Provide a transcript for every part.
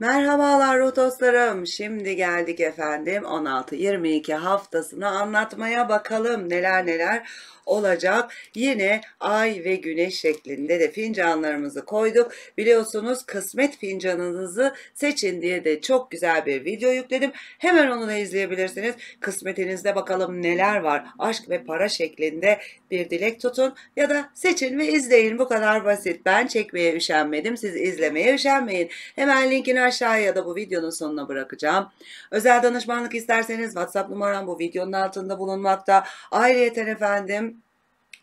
Merhabalar Rotoslarım. Şimdi geldik efendim 16-22 haftasını anlatmaya bakalım neler neler olacak. Yine ay ve güneş şeklinde de fincanlarımızı koyduk. Biliyorsunuz kısmet fincanınızı seçin diye de çok güzel bir video yükledim. Hemen onu da izleyebilirsiniz. Kısmetinizde bakalım neler var. Aşk ve para şeklinde bir dilek tutun ya da seçin ve izleyin. Bu kadar basit. Ben çekmeye üşenmedim. Siz izlemeye üşenmeyin. Hemen linkini aşağıya ya da bu videonun sonuna bırakacağım. Özel danışmanlık isterseniz WhatsApp numaram bu videonun altında bulunmakta. Ayrıca efendim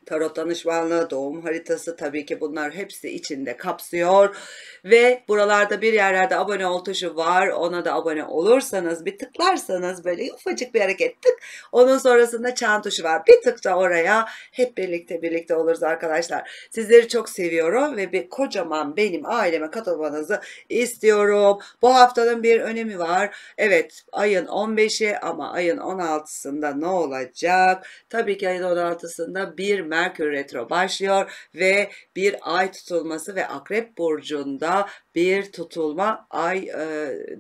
tarot danışmanlığı, doğum haritası tabii ki bunlar hepsi içinde kapsıyor. Ve buralarda bir yerlerde abone ol tuşu var. Ona da abone olursanız bir tıklarsanız böyle ufacık bir hareket tık. Onun sonrasında çan tuşu var. Bir tık da oraya hep birlikte birlikte oluruz arkadaşlar. Sizleri çok seviyorum ve bir kocaman benim aileme katılmanızı istiyorum. Bu haftanın bir önemi var. Evet ayın 15'i ama ayın 16'sında ne olacak? Tabii ki ayın 16'sında bir Merkür Retro başlıyor ve bir ay tutulması ve Akrep Burcu'nda bir tutulma ay e,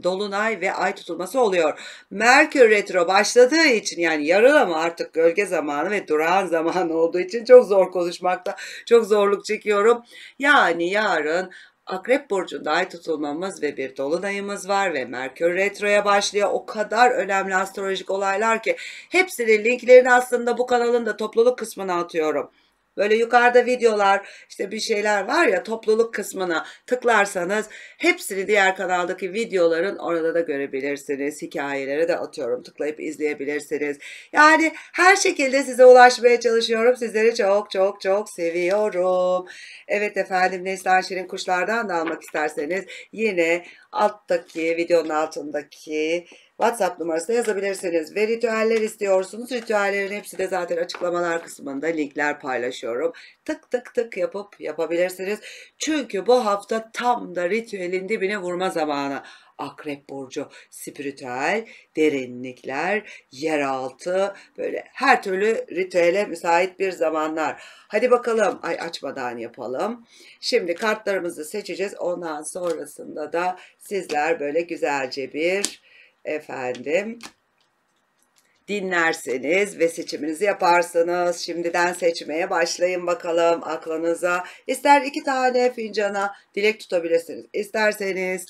dolunay ve ay tutulması oluyor. Merkür retro başladığı için yani yarın ama artık gölge zamanı ve durağan zamanı olduğu için çok zor konuşmakta çok zorluk çekiyorum. Yani yarın Akrep burcunda ay tutulmamız ve bir dolunayımız var ve Merkür Retro'ya başlıyor. O kadar önemli astrolojik olaylar ki hepsinin linklerini aslında bu kanalın da topluluk kısmına atıyorum. Böyle yukarıda videolar işte bir şeyler var ya topluluk kısmına tıklarsanız hepsini diğer kanaldaki videoların orada da görebilirsiniz. Hikayelere de atıyorum tıklayıp izleyebilirsiniz. Yani her şekilde size ulaşmaya çalışıyorum. Sizleri çok çok çok seviyorum. Evet efendim Neslihan Şirin kuşlardan da almak isterseniz yine alttaki videonun altındaki WhatsApp numarasına yazabilirsiniz. Ve ritüeller istiyorsunuz. Ritüellerin hepsi de zaten açıklamalar kısmında linkler paylaşıyorum. Tık tık tık yapıp yapabilirsiniz. Çünkü bu hafta tam da ritüelin dibine vurma zamanı. Akrep burcu, spiritüel, derinlikler, yeraltı böyle her türlü ritüele müsait bir zamanlar. Hadi bakalım ay açmadan yapalım. Şimdi kartlarımızı seçeceğiz. Ondan sonrasında da sizler böyle güzelce bir efendim dinlerseniz ve seçiminizi yaparsanız şimdiden seçmeye başlayın bakalım aklınıza. İster iki tane fincana dilek tutabilirsiniz. İsterseniz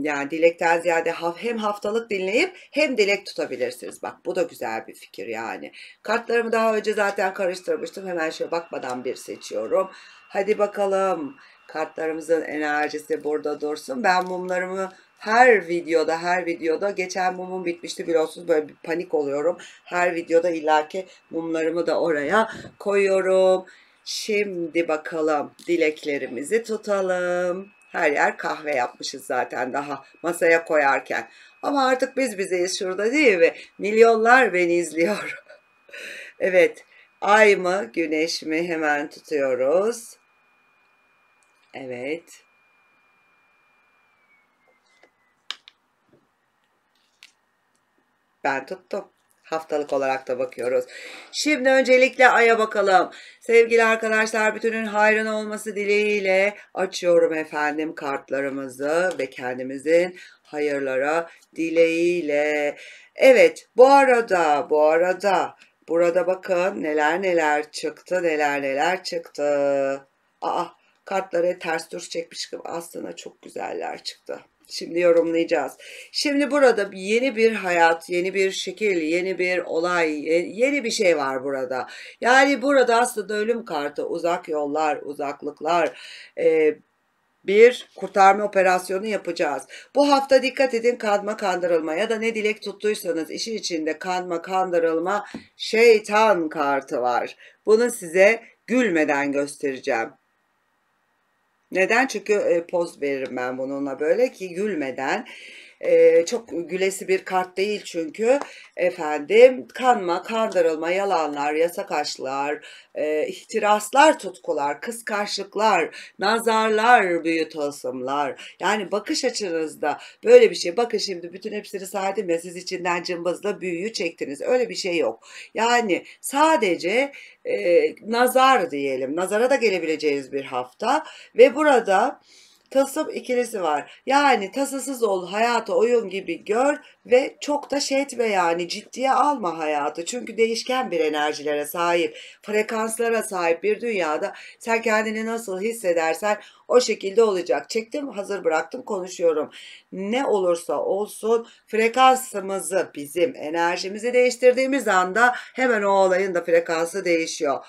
yani dilekten ziyade hem haftalık dinleyip hem dilek tutabilirsiniz. Bak bu da güzel bir fikir yani. Kartlarımı daha önce zaten karıştırmıştım. Hemen şöyle bakmadan bir seçiyorum. Hadi bakalım kartlarımızın enerjisi burada dursun. Ben mumlarımı her videoda her videoda geçen mumum bitmişti biliyorsunuz böyle bir panik oluyorum. Her videoda illaki mumlarımı da oraya koyuyorum. Şimdi bakalım dileklerimizi tutalım. Her yer kahve yapmışız zaten daha masaya koyarken. Ama artık biz bizeyiz şurada değil mi? Milyonlar beni izliyor. evet ay mı güneş mi hemen tutuyoruz. Evet. Ben tuttum. Haftalık olarak da bakıyoruz. Şimdi öncelikle aya bakalım. Sevgili arkadaşlar bütünün hayran olması dileğiyle açıyorum efendim kartlarımızı ve kendimizin hayırlara dileğiyle. Evet bu arada bu arada burada bakın neler neler çıktı neler neler çıktı. Aa kartları ters düz çekmiş aslında çok güzeller çıktı. Şimdi yorumlayacağız. Şimdi burada yeni bir hayat, yeni bir şekil, yeni bir olay, yeni bir şey var burada. Yani burada aslında ölüm kartı, uzak yollar, uzaklıklar, e, bir kurtarma operasyonu yapacağız. Bu hafta dikkat edin kanma kandırılma ya da ne dilek tuttuysanız işin içinde kanma kandırılma şeytan kartı var. Bunu size gülmeden göstereceğim. Neden? Çünkü e, poz veririm ben bununla böyle ki gülmeden e, çok gülesi bir kart değil çünkü efendim kanma, kandırılma, yalanlar, yasak açlar, e, ihtiraslar, tutkular, kıskançlıklar, nazarlar, büyü tılsımlar. Yani bakış açınızda böyle bir şey. Bakın şimdi bütün hepsini saydım ya siz içinden cımbızla büyüyü çektiniz. Öyle bir şey yok. Yani sadece e, nazar diyelim. Nazara da gelebileceğiniz bir hafta ve burada tasıp ikilisi var. Yani tasasız ol hayatı oyun gibi gör ve çok da şey etme yani ciddiye alma hayatı. Çünkü değişken bir enerjilere sahip, frekanslara sahip bir dünyada sen kendini nasıl hissedersen o şekilde olacak. Çektim, hazır bıraktım, konuşuyorum. Ne olursa olsun frekansımızı bizim enerjimizi değiştirdiğimiz anda hemen o olayın da frekansı değişiyor.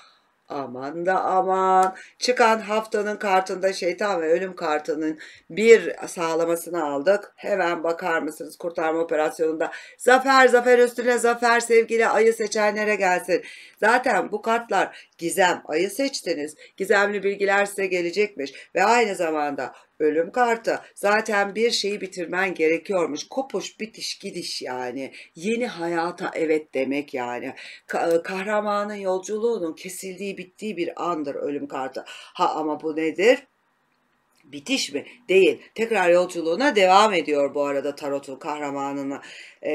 Aman da aman. Çıkan haftanın kartında şeytan ve ölüm kartının bir sağlamasını aldık. Hemen bakar mısınız kurtarma operasyonunda? Zafer, zafer üstüne zafer sevgili ayı seçenlere gelsin. Zaten bu kartlar gizem, ayı seçtiniz. Gizemli bilgiler size gelecekmiş ve aynı zamanda ölüm kartı. Zaten bir şeyi bitirmen gerekiyormuş. Kopuş, bitiş, gidiş yani. Yeni hayata evet demek yani. E, kahramanın yolculuğunun kesildiği, bittiği bir andır ölüm kartı. Ha ama bu nedir? Bitiş mi? Değil. Tekrar yolculuğuna devam ediyor bu arada tarotun kahramanını e,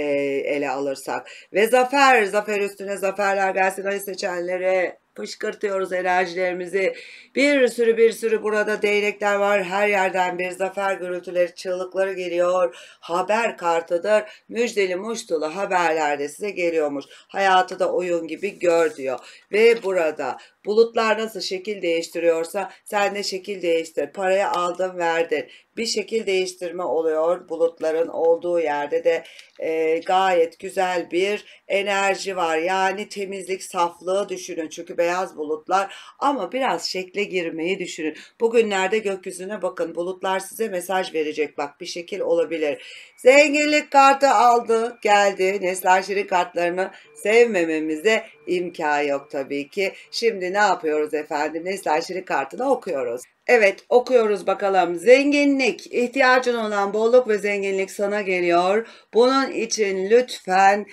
ele alırsak. Ve zafer, zafer üstüne zaferler gelsin ay seçenlere fışkırtıyoruz enerjilerimizi. Bir sürü bir sürü burada değnekler var. Her yerden bir zafer gürültüleri, çığlıkları geliyor. Haber kartıdır. Müjdeli muştulu haberlerde size geliyormuş. Hayatı da oyun gibi gör diyor. Ve burada Bulutlar nasıl şekil değiştiriyorsa sen de şekil değiştir. Paraya aldın verdin. Bir şekil değiştirme oluyor. Bulutların olduğu yerde de e, gayet güzel bir enerji var. Yani temizlik, saflığı düşünün. Çünkü beyaz bulutlar ama biraz şekle girmeyi düşünün. Bugünlerde gökyüzüne bakın. Bulutlar size mesaj verecek. Bak bir şekil olabilir. Zenginlik kartı aldı, geldi. Nesler Şirin kartlarını sevmememize imkan yok tabii ki. Şimdi ne yapıyoruz efendim? Nesler kartını okuyoruz. Evet okuyoruz bakalım. Zenginlik, ihtiyacın olan bolluk ve zenginlik sana geliyor. Bunun için lütfen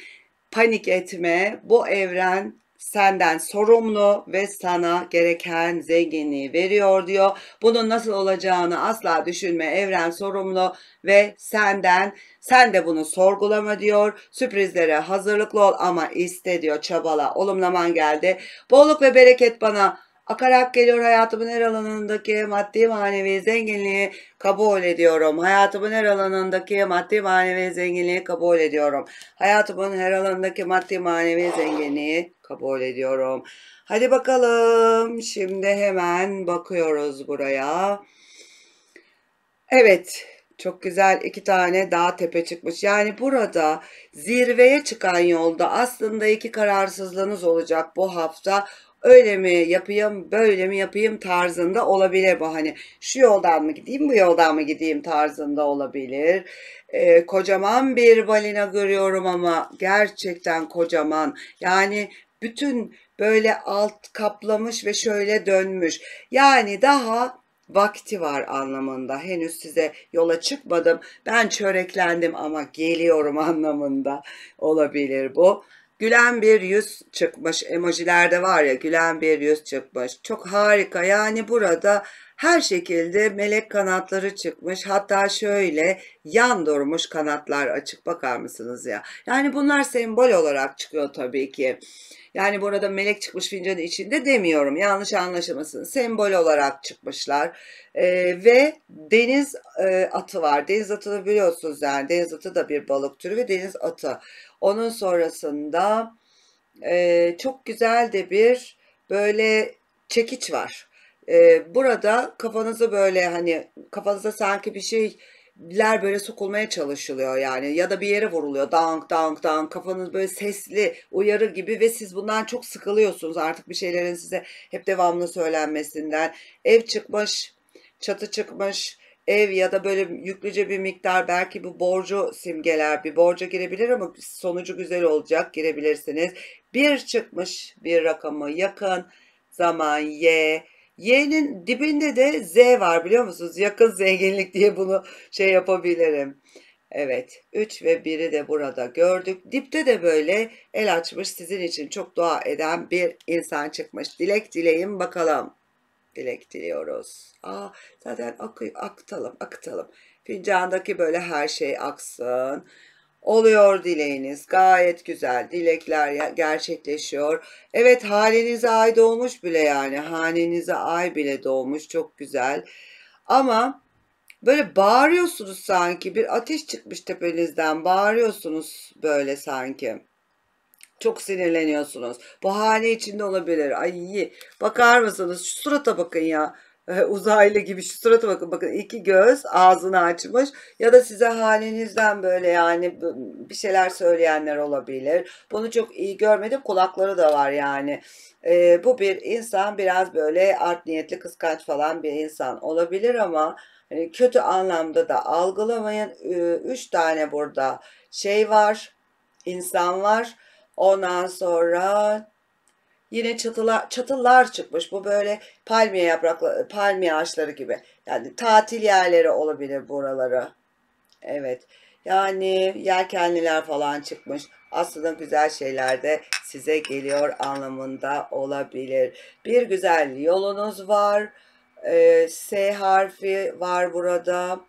panik etme. Bu evren senden sorumlu ve sana gereken zenginliği veriyor diyor. Bunun nasıl olacağını asla düşünme. Evren sorumlu ve senden sen de bunu sorgulama diyor. Sürprizlere hazırlıklı ol ama iste diyor. Çabala. Olumlaman geldi. Bolluk ve bereket bana Akarak geliyor hayatımın her alanındaki maddi manevi zenginliği kabul ediyorum. Hayatımın her alanındaki maddi manevi zenginliği kabul ediyorum. Hayatımın her alanındaki maddi manevi zenginliği kabul ediyorum. Hadi bakalım şimdi hemen bakıyoruz buraya. Evet çok güzel iki tane dağ tepe çıkmış. Yani burada zirveye çıkan yolda aslında iki kararsızlığınız olacak bu hafta öyle mi yapayım böyle mi yapayım tarzında olabilir bu hani şu yoldan mı gideyim bu yoldan mı gideyim tarzında olabilir. Ee, kocaman bir balina görüyorum ama gerçekten kocaman yani bütün böyle alt kaplamış ve şöyle dönmüş yani daha vakti var anlamında. Henüz size yola çıkmadım. Ben çöreklendim ama geliyorum anlamında olabilir bu. Gülen bir yüz çıkmış. Emojilerde var ya gülen bir yüz çıkmış. Çok harika. Yani burada her şekilde melek kanatları çıkmış. Hatta şöyle yan durmuş kanatlar açık bakar mısınız ya? Yani bunlar sembol olarak çıkıyor tabii ki. Yani burada melek çıkmış fincanın içinde demiyorum. Yanlış anlaşılmasın. Sembol olarak çıkmışlar. Ee, ve deniz e, atı var. Deniz atı da biliyorsunuz yani. Deniz atı da bir balık türü ve deniz atı. Onun sonrasında e, çok güzel de bir böyle çekiç var. E, burada kafanızı böyle hani kafanıza sanki bir şeyler böyle sokulmaya çalışılıyor yani ya da bir yere vuruluyor dank dank dank kafanız böyle sesli uyarı gibi ve siz bundan çok sıkılıyorsunuz artık bir şeylerin size hep devamlı söylenmesinden ev çıkmış çatı çıkmış ev ya da böyle yüklüce bir miktar belki bu borcu simgeler bir borca girebilir ama sonucu güzel olacak girebilirsiniz. Bir çıkmış bir rakama yakın zaman Y. Y'nin dibinde de Z var biliyor musunuz? Yakın zenginlik diye bunu şey yapabilirim. Evet 3 ve 1'i de burada gördük. Dipte de böyle el açmış sizin için çok dua eden bir insan çıkmış. Dilek dileyin bakalım dilek diliyoruz. Aa, zaten akı, aktalım, aktalım. Fincandaki böyle her şey aksın. Oluyor dileğiniz. Gayet güzel. Dilekler gerçekleşiyor. Evet halinize ay doğmuş bile yani. Hanenize ay bile doğmuş. Çok güzel. Ama böyle bağırıyorsunuz sanki. Bir ateş çıkmış tepenizden. Bağırıyorsunuz böyle sanki. Çok sinirleniyorsunuz. Bahane içinde olabilir. Ay iyi. bakar mısınız? Şu surata bakın ya ee, uzaylı gibi şu surata bakın bakın iki göz ağzını açmış ya da size halinizden böyle yani bir şeyler söyleyenler olabilir bunu çok iyi görmedi. kulakları da var yani ee, bu bir insan biraz böyle art niyetli kıskanç falan bir insan olabilir ama hani kötü anlamda da algılamayın ee, üç tane burada şey var insan var Ondan sonra yine çatılar, çatılar çıkmış. Bu böyle palmiye yaprakları, palmiye ağaçları gibi. Yani tatil yerleri olabilir buraları. Evet. Yani yelkenliler falan çıkmış. Aslında güzel şeyler de size geliyor anlamında olabilir. Bir güzel yolunuz var. Ee, S harfi var burada.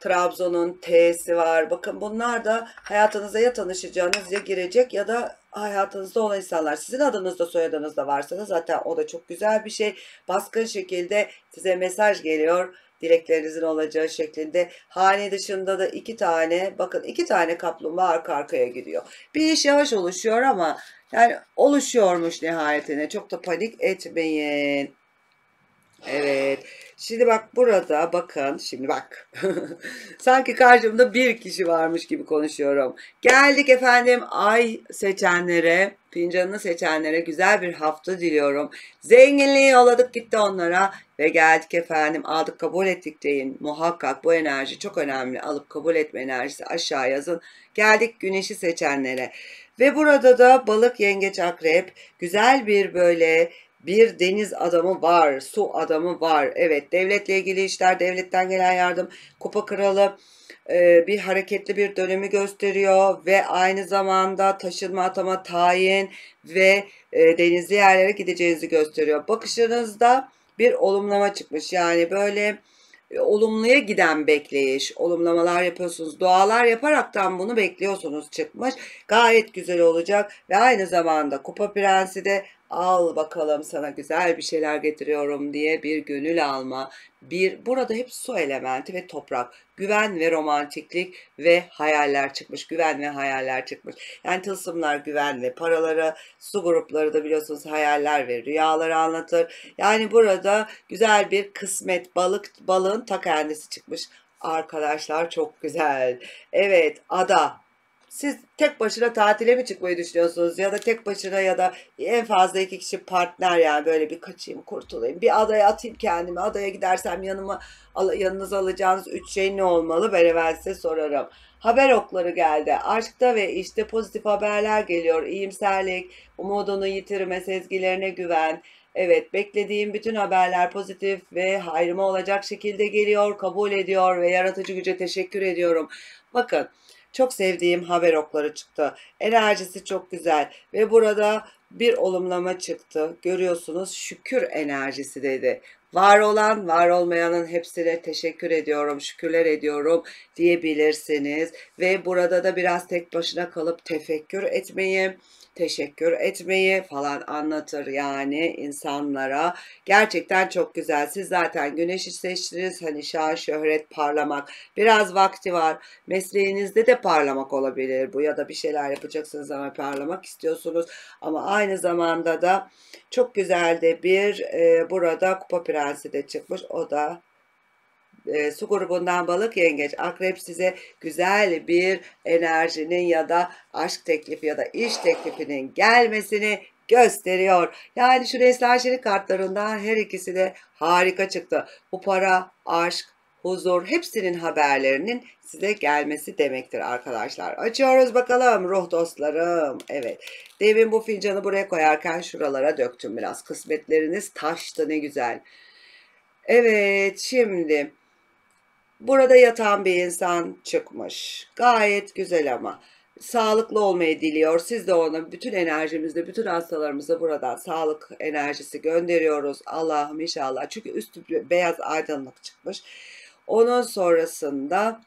Trabzon'un T'si var. Bakın bunlar da hayatınıza ya tanışacağınız ya girecek ya da hayatınızda olan insanlar. Sizin adınızda soyadınızda varsa da zaten o da çok güzel bir şey. Baskın şekilde size mesaj geliyor dileklerinizin olacağı şeklinde. Hane dışında da iki tane bakın iki tane kaplumbağa arka arkaya gidiyor. Bir iş yavaş oluşuyor ama yani oluşuyormuş nihayetine. Çok da panik etmeyin. Evet. Şimdi bak burada bakın. Şimdi bak. Sanki karşımda bir kişi varmış gibi konuşuyorum. Geldik efendim ay seçenlere, fincanını seçenlere güzel bir hafta diliyorum. Zenginliği yolladık gitti onlara ve geldik efendim aldık kabul ettik deyin. Muhakkak bu enerji çok önemli. Alıp kabul etme enerjisi aşağı yazın. Geldik güneşi seçenlere. Ve burada da balık, yengeç, akrep güzel bir böyle bir deniz adamı var, su adamı var. Evet devletle ilgili işler, devletten gelen yardım, kupa kralı e, bir hareketli bir dönemi gösteriyor ve aynı zamanda taşınma atama tayin ve e, denizli yerlere gideceğinizi gösteriyor. Bakışlarınızda bir olumlama çıkmış yani böyle e, olumluya giden bekleyiş, olumlamalar yapıyorsunuz. Dualar yaparaktan bunu bekliyorsunuz çıkmış. Gayet güzel olacak ve aynı zamanda Kupa Prensi de al bakalım sana güzel bir şeyler getiriyorum diye bir gönül alma. Bir burada hep su elementi ve toprak. Güven ve romantiklik ve hayaller çıkmış. Güven ve hayaller çıkmış. Yani tılsımlar güven ve paraları, su grupları da biliyorsunuz hayaller ve rüyaları anlatır. Yani burada güzel bir kısmet balık balığın ta kendisi çıkmış. Arkadaşlar çok güzel. Evet ada siz tek başına tatile mi çıkmayı düşünüyorsunuz ya da tek başına ya da en fazla iki kişi partner yani böyle bir kaçayım kurtulayım bir adaya atayım kendimi adaya gidersem yanıma yanınıza alacağınız üç şey ne olmalı ben evvel size sorarım. Haber okları geldi. Aşkta ve işte pozitif haberler geliyor. İyimserlik, umudunu yitirme, sezgilerine güven, Evet, beklediğim bütün haberler pozitif ve hayrıma olacak şekilde geliyor, kabul ediyor ve yaratıcı güce teşekkür ediyorum. Bakın, çok sevdiğim haber okları çıktı. Enerjisi çok güzel ve burada bir olumlama çıktı. Görüyorsunuz şükür enerjisi dedi. Var olan, var olmayanın hepsine teşekkür ediyorum, şükürler ediyorum diyebilirsiniz. Ve burada da biraz tek başına kalıp tefekkür etmeyi, teşekkür etmeyi falan anlatır yani insanlara. Gerçekten çok güzel. Siz zaten güneşi seçtiniz. Hani şan, şöhret, parlamak. Biraz vakti var. Mesleğinizde de parlamak olabilir bu ya da bir şeyler yapacaksınız ama parlamak istiyorsunuz. Ama aynı zamanda da çok güzel de bir e, burada Kupa Prensi de çıkmış. O da e, su grubundan balık yengeç akrep size güzel bir enerjinin ya da aşk teklifi ya da iş teklifinin gelmesini gösteriyor. Yani şu reslaşeli kartlarından her ikisi de harika çıktı. Bu para, aşk, huzur hepsinin haberlerinin size gelmesi demektir arkadaşlar. Açıyoruz bakalım ruh dostlarım. Evet demin bu fincanı buraya koyarken şuralara döktüm biraz. Kısmetleriniz taştı ne güzel. Evet şimdi Burada yatan bir insan çıkmış. Gayet güzel ama sağlıklı olmayı diliyor. Siz de ona bütün enerjimizle, bütün hastalarımıza buradan sağlık enerjisi gönderiyoruz. Allah'ım inşallah. Çünkü üstü beyaz aydınlık çıkmış. Onun sonrasında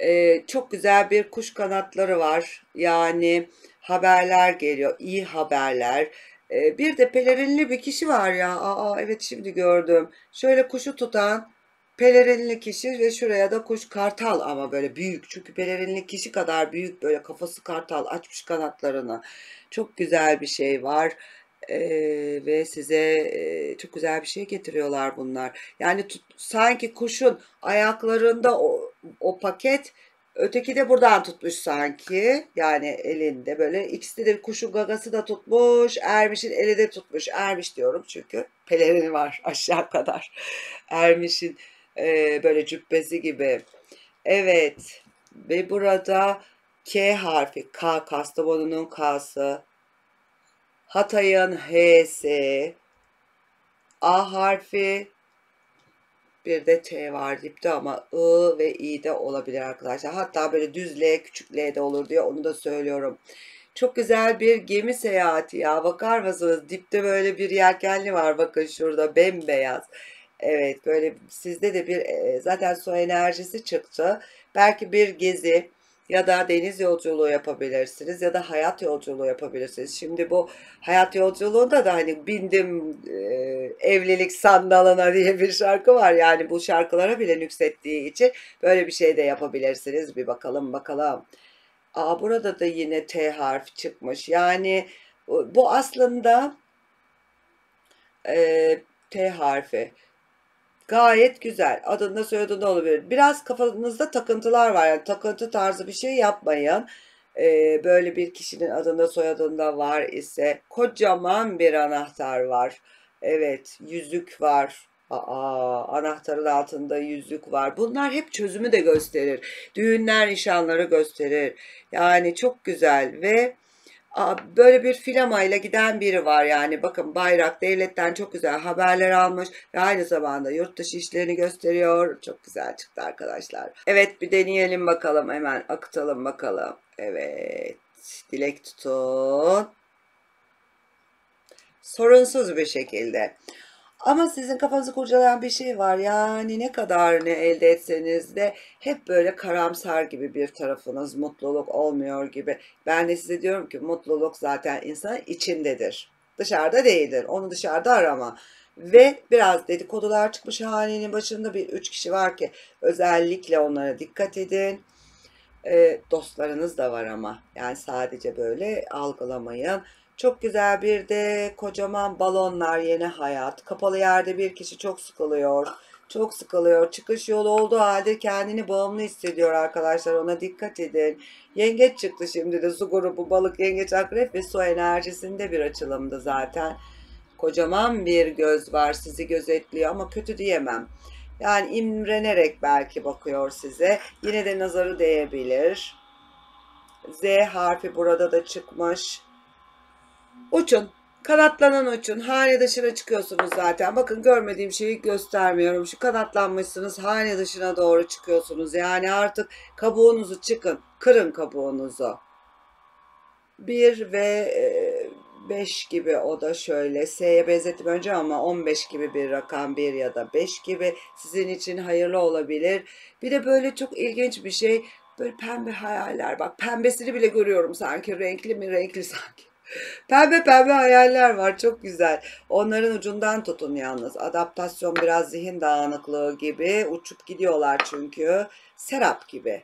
e, çok güzel bir kuş kanatları var. Yani haberler geliyor, iyi haberler. E, bir de pelerinli bir kişi var ya. Aa evet şimdi gördüm. Şöyle kuşu tutan Pelerinli kişi ve şuraya da kuş kartal ama böyle büyük. Çünkü pelerinli kişi kadar büyük böyle kafası kartal açmış kanatlarını. Çok güzel bir şey var. Ee, ve size e, çok güzel bir şey getiriyorlar bunlar. Yani tut, sanki kuşun ayaklarında o, o paket öteki de buradan tutmuş sanki. Yani elinde böyle ikisi de kuşun gagası da tutmuş. Ermiş'in eli de tutmuş. Ermiş diyorum çünkü pelerini var aşağı kadar. Ermiş'in e, böyle cübbesi gibi. Evet ve burada K harfi K Kastamonu'nun K'sı Hatay'ın H'si A harfi bir de T var dipte ama I ve I de olabilir arkadaşlar. Hatta böyle düz L küçük L de olur diye onu da söylüyorum. Çok güzel bir gemi seyahati ya. Bakar mısınız? Dipte böyle bir yelkenli var. Bakın şurada bembeyaz. Evet böyle sizde de bir e, zaten su enerjisi çıktı. Belki bir gezi ya da deniz yolculuğu yapabilirsiniz ya da hayat yolculuğu yapabilirsiniz. Şimdi bu hayat yolculuğunda da hani bindim e, evlilik sandalına diye bir şarkı var. Yani bu şarkılara bile nüksettiği için böyle bir şey de yapabilirsiniz. Bir bakalım bakalım. Aa, burada da yine T harf çıkmış. Yani e, bu aslında e, T harfi. Gayet güzel. Adında soyadında olabilir. Biraz kafanızda takıntılar var. Yani takıntı tarzı bir şey yapmayın. Ee, böyle bir kişinin adında soyadında var ise kocaman bir anahtar var. Evet yüzük var. Aa, anahtarın altında yüzük var. Bunlar hep çözümü de gösterir. Düğünler, nişanları gösterir. Yani çok güzel ve böyle bir filamayla giden biri var yani bakın bayrak devletten çok güzel haberler almış ve aynı zamanda yurt dışı işlerini gösteriyor çok güzel çıktı arkadaşlar evet bir deneyelim bakalım hemen akıtalım bakalım evet dilek tutun sorunsuz bir şekilde ama sizin kafanızı kurcalayan bir şey var. Yani ne kadar ne elde etseniz de hep böyle karamsar gibi bir tarafınız mutluluk olmuyor gibi. Ben de size diyorum ki mutluluk zaten insanın içindedir. Dışarıda değildir. Onu dışarıda arama ve biraz dedikodular çıkmış halinin başında bir üç kişi var ki özellikle onlara dikkat edin. E, dostlarınız da var ama yani sadece böyle algılamayın. Çok güzel bir de kocaman balonlar yeni hayat. Kapalı yerde bir kişi çok sıkılıyor. Çok sıkılıyor. Çıkış yolu olduğu halde kendini bağımlı hissediyor arkadaşlar. Ona dikkat edin. Yengeç çıktı şimdi de su grubu balık, yengeç, akrep ve su enerjisinde bir açılımdı zaten. Kocaman bir göz var sizi gözetliyor ama kötü diyemem. Yani imrenerek belki bakıyor size. Yine de nazarı değebilir. Z harfi burada da çıkmış Uçun. Kanatlanan uçun. Hane dışına çıkıyorsunuz zaten. Bakın görmediğim şeyi göstermiyorum. Şu kanatlanmışsınız. Hane dışına doğru çıkıyorsunuz. Yani artık kabuğunuzu çıkın. Kırın kabuğunuzu. 1 ve 5 e, gibi o da şöyle. S'ye benzettim önce ama 15 gibi bir rakam 1 ya da 5 gibi sizin için hayırlı olabilir. Bir de böyle çok ilginç bir şey. Böyle pembe hayaller bak pembesini bile görüyorum sanki renkli mi renkli sanki. Pembe pembe hayaller var çok güzel. Onların ucundan tutun yalnız. Adaptasyon biraz zihin dağınıklığı gibi. Uçup gidiyorlar çünkü. Serap gibi.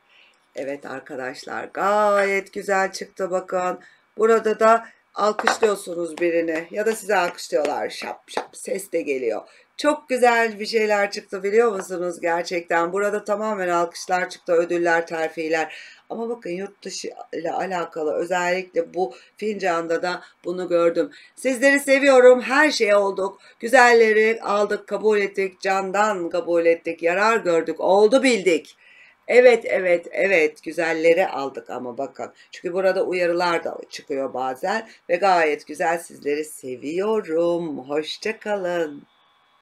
Evet arkadaşlar gayet güzel çıktı bakın. Burada da alkışlıyorsunuz birini ya da size alkışlıyorlar şap şap ses de geliyor. Çok güzel bir şeyler çıktı biliyor musunuz gerçekten. Burada tamamen alkışlar çıktı, ödüller, terfiler. Ama bakın yurt dışı ile alakalı özellikle bu fincanda da bunu gördüm. Sizleri seviyorum. Her şey olduk. Güzelleri aldık, kabul ettik. Candan kabul ettik. Yarar gördük. Oldu bildik. Evet evet evet güzelleri aldık ama bakın. Çünkü burada uyarılar da çıkıyor bazen ve gayet güzel sizleri seviyorum. Hoşçakalın.